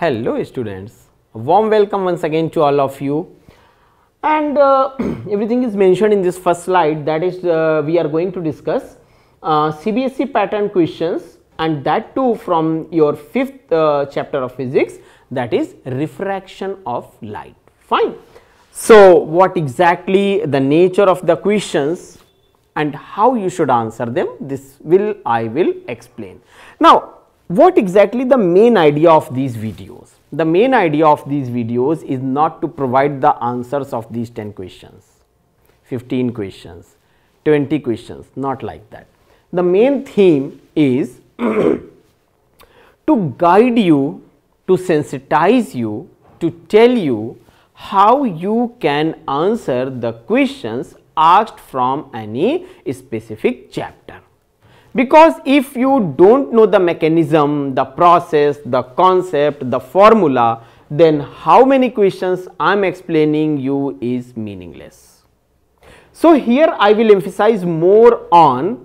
hello students warm welcome once again to all of you and uh, everything is mentioned in this first slide that is uh, we are going to discuss uh, CBSE pattern questions and that too from your fifth uh, chapter of physics that is refraction of light fine. So, what exactly the nature of the questions and how you should answer them this will I will explain. Now, what exactly the main idea of these videos? The main idea of these videos is not to provide the answers of these 10 questions, 15 questions, 20 questions, not like that. The main theme is to guide you, to sensitize you, to tell you how you can answer the questions asked from any specific chapter because if you don't know the mechanism, the process, the concept, the formula, then how many questions I am explaining you is meaningless. So, here I will emphasize more on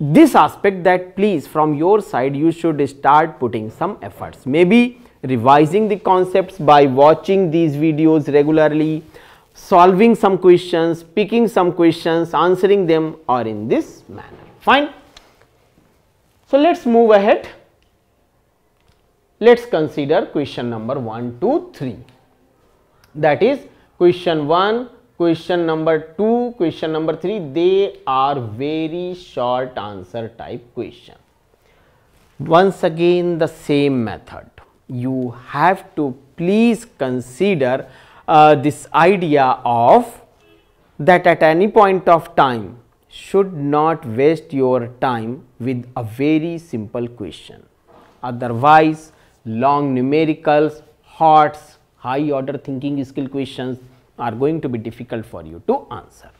this aspect that please from your side you should start putting some efforts. Maybe revising the concepts by watching these videos regularly, solving some questions, picking some questions, answering them or in this manner. Fine. So, let us move ahead. Let us consider question number 1, 2, 3. That is question 1, question number 2, question number 3. They are very short answer type question. Once again the same method. You have to please consider uh, this idea of that at any point of time should not waste your time with a very simple question. Otherwise, long numericals, HOTS, high order thinking skill questions are going to be difficult for you to answer.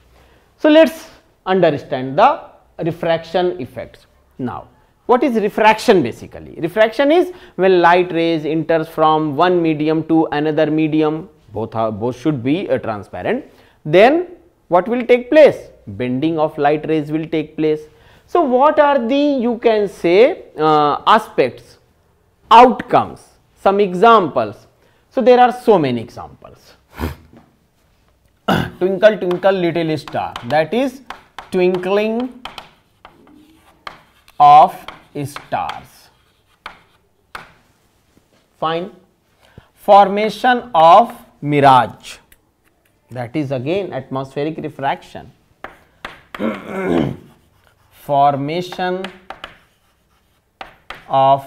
So, let us understand the refraction effects. Now, what is refraction basically? Refraction is when light rays enters from one medium to another medium, both, are, both should be uh, transparent. Then what will take place? bending of light rays will take place. So, what are the you can say uh, aspects, outcomes, some examples. So, there are so many examples. twinkle twinkle little star that is twinkling of stars. Fine. Formation of mirage that is again atmospheric refraction formation of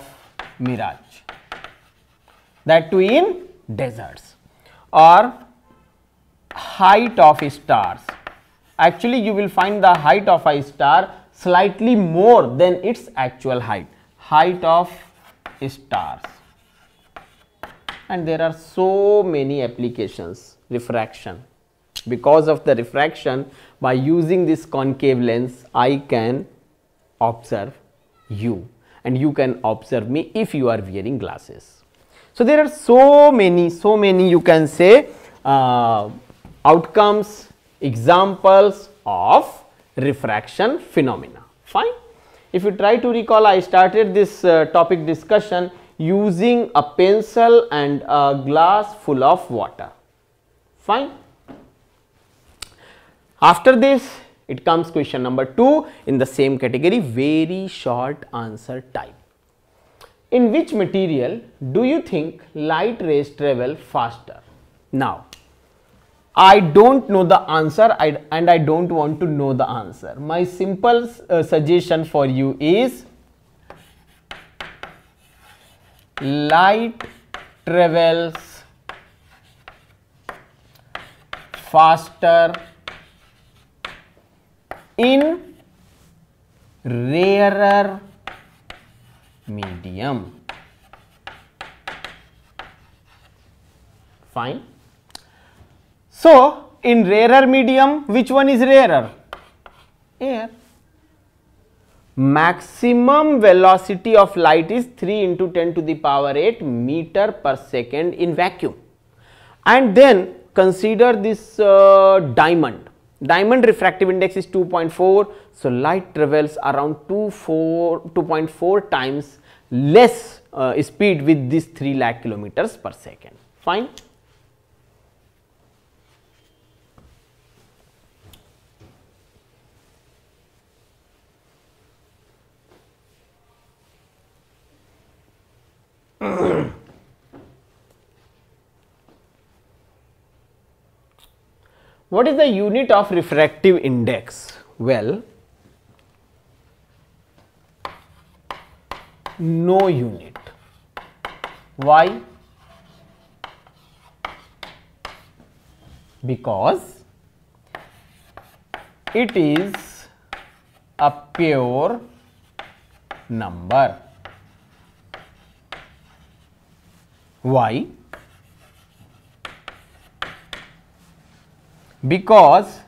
mirage that too in deserts or height of stars. Actually you will find the height of a star slightly more than its actual height, height of stars and there are so many applications refraction because of the refraction by using this concave lens I can observe you and you can observe me if you are wearing glasses. So, there are so many so many you can say uh, outcomes examples of refraction phenomena fine. If you try to recall I started this uh, topic discussion using a pencil and a glass full of water fine after this, it comes question number 2 in the same category very short answer type. In which material do you think light rays travel faster? Now, I don't know the answer I, and I don't want to know the answer. My simple uh, suggestion for you is light travels faster in rarer medium. Fine. So, in rarer medium, which one is rarer? Air. Maximum velocity of light is 3 into 10 to the power 8 meter per second in vacuum. And then consider this uh, diamond diamond refractive index is 2.4 so light travels around 2.4 times less uh, speed with this 3 lakh kilometers per second fine What is the unit of refractive index? Well, no unit. Why? Because it is a pure number. Why? because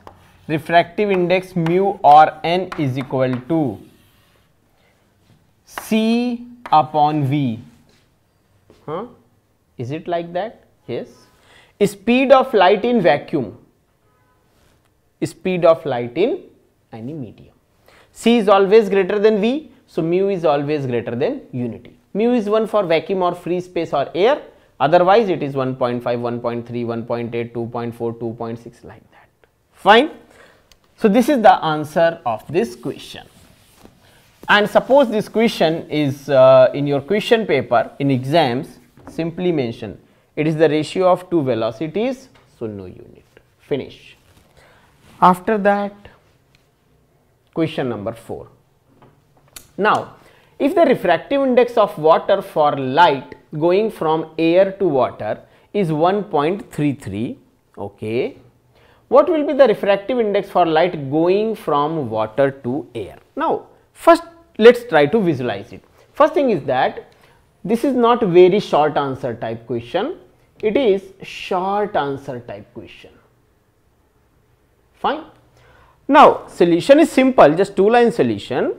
refractive index mu or n is equal to C upon V. Huh? Is it like that? Yes. Speed of light in vacuum. Speed of light in any medium. C is always greater than V. So, mu is always greater than unity. Mu is 1 for vacuum or free space or air Otherwise, it is 1.5, 1.3, 1.8, 2.4, 2.6 like that. Fine. So, this is the answer of this question. And suppose this question is uh, in your question paper in exams, simply mention it is the ratio of two velocities. So, no unit. Finish. After that, question number 4. Now, if the refractive index of water for light going from air to water is 1.33 okay what will be the refractive index for light going from water to air now first let's try to visualize it first thing is that this is not very short answer type question it is short answer type question fine now solution is simple just two line solution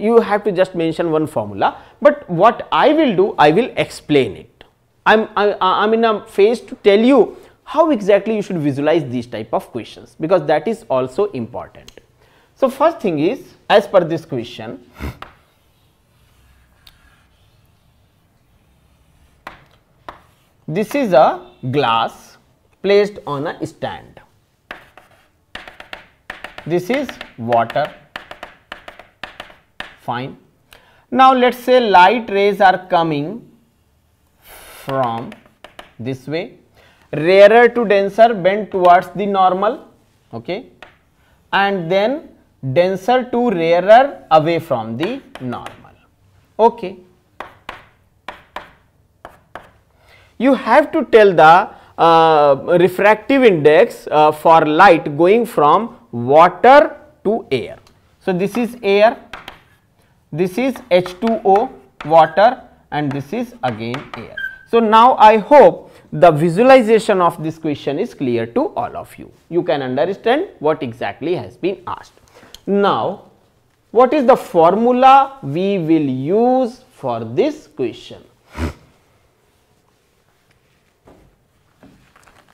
you have to just mention one formula, but what I will do, I will explain it. I'm, I, I'm in a phase to tell you how exactly you should visualize these type of questions because that is also important. So, first thing is as per this question, this is a glass placed on a stand. This is water fine now let's say light rays are coming from this way rarer to denser bend towards the normal okay and then denser to rarer away from the normal okay you have to tell the uh, refractive index uh, for light going from water to air so this is air this is H2O water and this is again air. So, now I hope the visualization of this question is clear to all of you. You can understand what exactly has been asked. Now, what is the formula we will use for this question?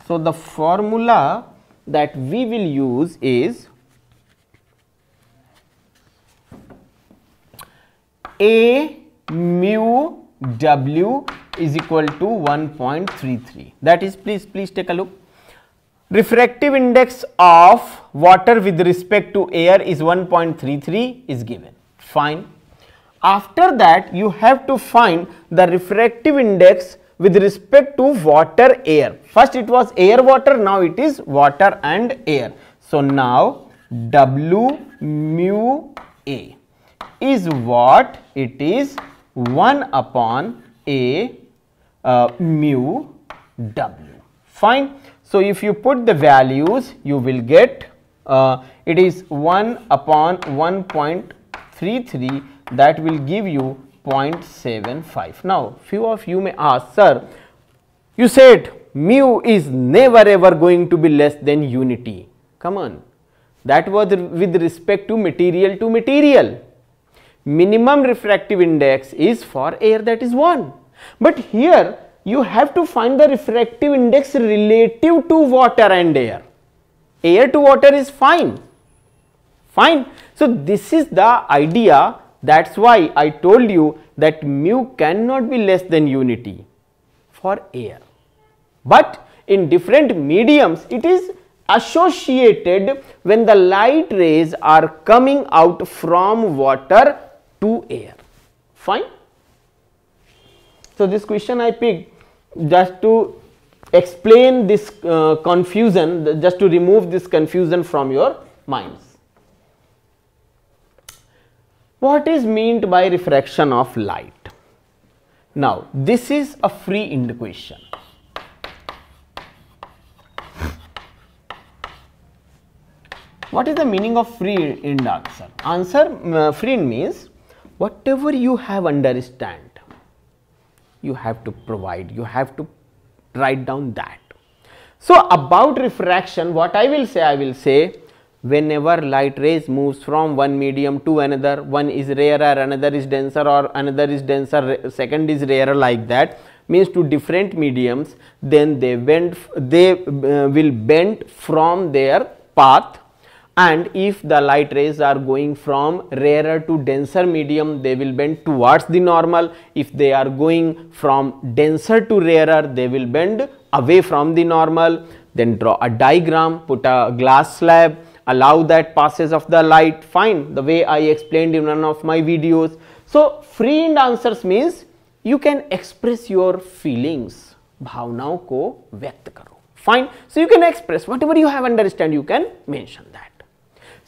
So, the formula that we will use is A mu W is equal to 1.33. That is, please, please take a look. Refractive index of water with respect to air is 1.33 is given. Fine. After that, you have to find the refractive index with respect to water air. First it was air water, now it is water and air. So now W mu A is what? It is 1 upon a uh, mu w. Fine. So, if you put the values, you will get uh, it is 1 upon 1.33 that will give you 0.75. Now, few of you may ask, sir, you said mu is never ever going to be less than unity. Come on, that was with respect to material to material minimum refractive index is for air that is 1. But here you have to find the refractive index relative to water and air. Air to water is fine. Fine. So this is the idea that's why I told you that mu cannot be less than unity for air. But in different mediums it is associated when the light rays are coming out from water to air fine so this question i picked just to explain this uh, confusion just to remove this confusion from your minds what is meant by refraction of light now this is a free end question what is the meaning of free end answer answer uh, free end means whatever you have understand you have to provide you have to write down that so about refraction what i will say i will say whenever light rays moves from one medium to another one is rarer another is denser or another is denser second is rarer like that means to different mediums then they went they uh, will bend from their path and if the light rays are going from rarer to denser medium they will bend towards the normal if they are going from denser to rarer they will bend away from the normal then draw a diagram put a glass slab allow that passes of the light fine the way i explained in one of my videos so free and answers means you can express your feelings भावनाओं को व्यक्त करो Fine. So you can express whatever you have understand. You can mention that.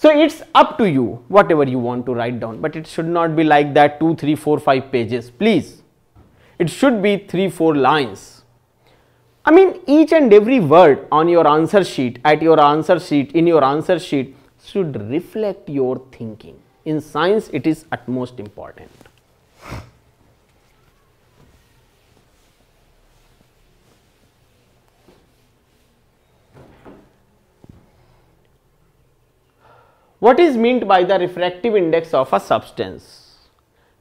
So it's up to you whatever you want to write down but it should not be like that 2, 3, 4, 5 pages please. It should be 3, 4 lines. I mean each and every word on your answer sheet, at your answer sheet, in your answer sheet should reflect your thinking. In science it is utmost important. What is meant by the refractive index of a substance?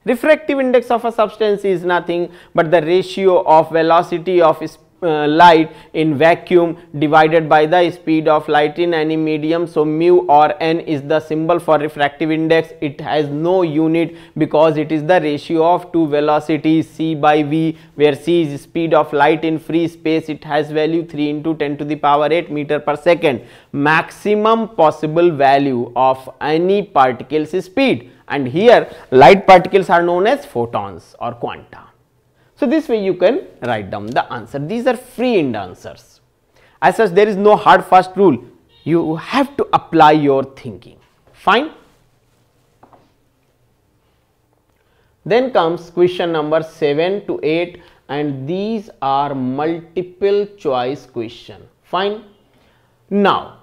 Refractive index of a substance is nothing but the ratio of velocity of uh, light in vacuum divided by the speed of light in any medium. So, mu or n is the symbol for refractive index. It has no unit because it is the ratio of two velocities c by v where c is speed of light in free space. It has value 3 into 10 to the power 8 meter per second. Maximum possible value of any particle's speed and here light particles are known as photons or quanta. So this way you can write down the answer. These are free-end answers. As such, there is no hard fast rule. You have to apply your thinking. Fine. Then comes question number 7 to 8 and these are multiple choice question. Fine. Now,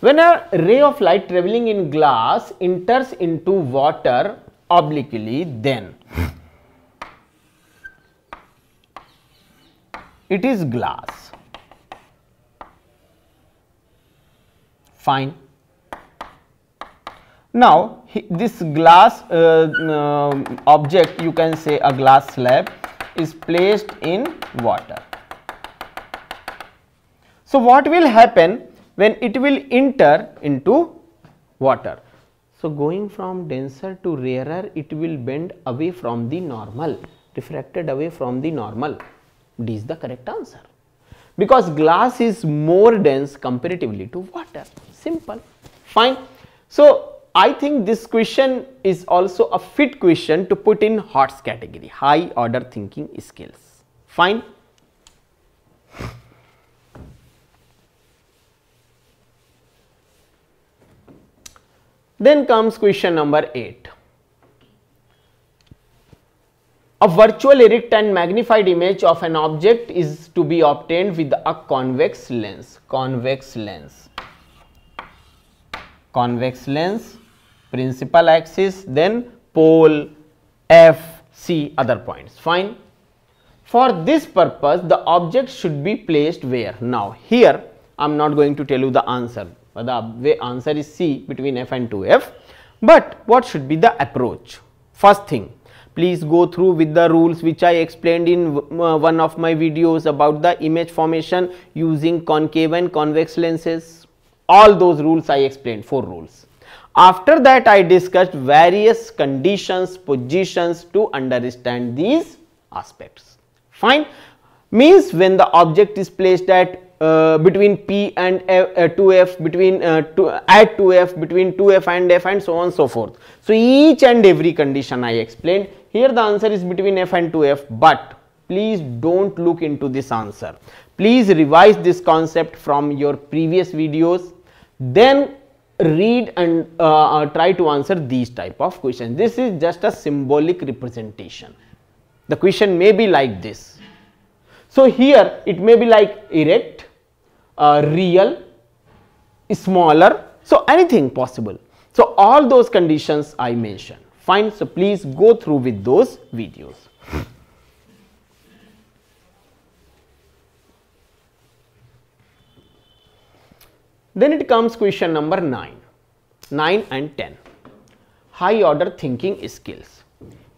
when a ray of light traveling in glass enters into water obliquely, then it is glass. Fine. Now, this glass uh, um, uh, object you can say a glass slab is placed in water. So, what will happen when it will enter into water? So, going from denser to rarer it will bend away from the normal refracted away from the normal D is the correct answer because glass is more dense comparatively to water. Simple, fine. So, I think this question is also a fit question to put in HOTS category, high order thinking skills. Fine. Then comes question number 8. A virtual erect and magnified image of an object is to be obtained with a convex lens. Convex lens. Convex lens, principal axis, then pole, F, C, other points. Fine. For this purpose, the object should be placed where? Now, here I am not going to tell you the answer. The answer is C between F and 2F. But what should be the approach? First thing, please go through with the rules which I explained in one of my videos about the image formation using concave and convex lenses. All those rules I explained, four rules. After that I discussed various conditions, positions to understand these aspects. Fine. Means when the object is placed at uh, between P and F, uh, 2F, between uh, to, at 2F, between 2F and F and so on so forth. So, each and every condition I explained, here the answer is between F and 2F, but please don't look into this answer. Please revise this concept from your previous videos, then read and uh, uh, try to answer these type of questions. This is just a symbolic representation. The question may be like this. So, here it may be like erect, uh, real, smaller. So, anything possible. So, all those conditions I mentioned fine. So, please go through with those videos. Then it comes question number 9, 9 and 10 high order thinking skills.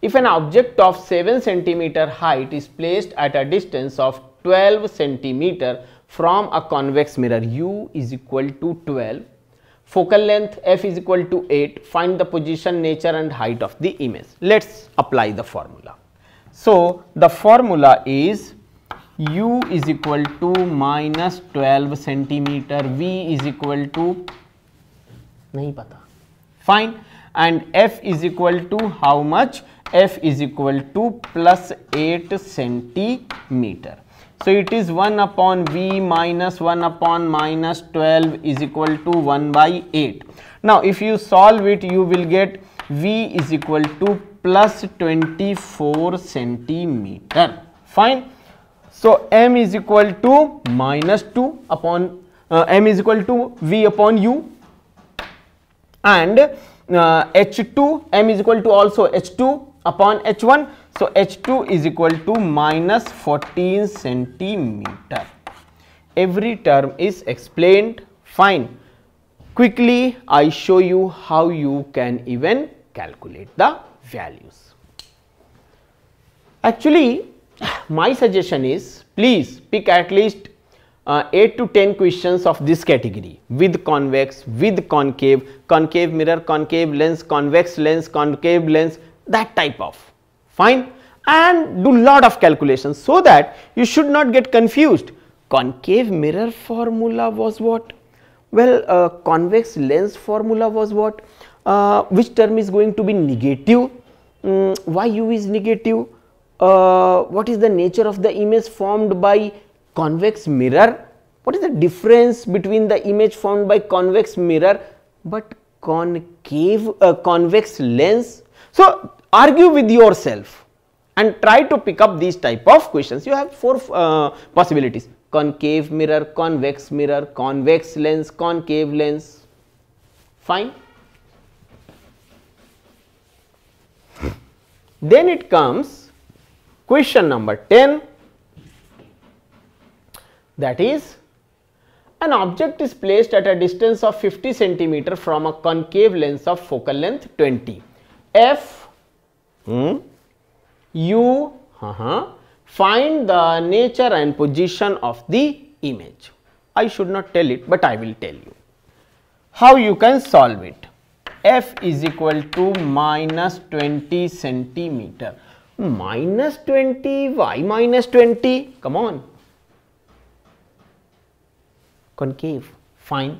If an object of 7 centimeter height is placed at a distance of 12 centimeter from a convex mirror u is equal to 12 focal length f is equal to 8 find the position nature and height of the image let's apply the formula so the formula is u is equal to minus 12 centimeter v is equal to नहीं पता fine and f is equal to how much f is equal to plus 8 centimeter so it is 1 upon V minus 1 upon minus 12 is equal to 1 by 8. Now if you solve it you will get V is equal to plus 24 centimeter. Fine. So M is equal to minus 2 upon uh, M is equal to V upon U and uh, H2 M is equal to also H2 upon H1 so H2 is equal to minus 14 centimeter. Every term is explained fine. Quickly I show you how you can even calculate the values. Actually my suggestion is please pick at least uh, 8 to 10 questions of this category with convex, with concave, concave mirror, concave lens, convex lens, concave lens that type of fine and do lot of calculations so that you should not get confused. Concave mirror formula was what? Well, uh, convex lens formula was what? Uh, which term is going to be negative? Mm, why u is negative? Uh, what is the nature of the image formed by convex mirror? What is the difference between the image formed by convex mirror but concave, uh, convex lens? So, argue with yourself and try to pick up these type of questions. You have four uh, possibilities concave mirror, convex mirror, convex lens, concave lens, fine. Then it comes question number 10 that is an object is placed at a distance of 50 centimeter from a concave lens of focal length 20. F hmm, you uh -huh, find the nature and position of the image. I should not tell it, but I will tell you. How you can solve it? f is equal to minus 20 centimeter. Minus 20, why minus 20? Come on. Concave, fine.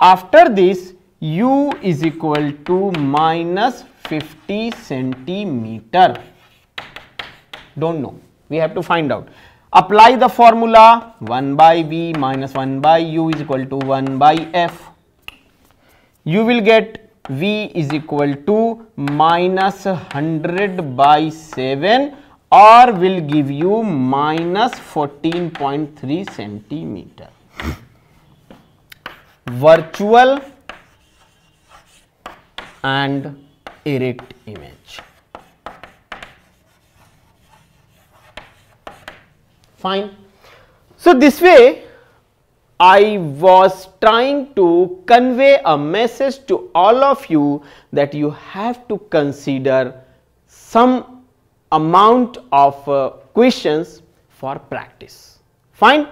After this, u is equal to minus 50 centimeter don't know we have to find out apply the formula 1 by v minus 1 by u is equal to 1 by f you will get v is equal to minus 100 by 7 or will give you minus 14.3 centimeter virtual and erect image. Fine. So, this way I was trying to convey a message to all of you that you have to consider some amount of uh, questions for practice. Fine.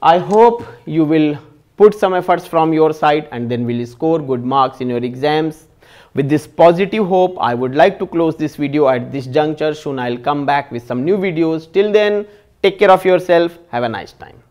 I hope you will put some efforts from your side and then will score good marks in your exams. With this positive hope, I would like to close this video at this juncture. Soon I'll come back with some new videos. Till then, take care of yourself. Have a nice time.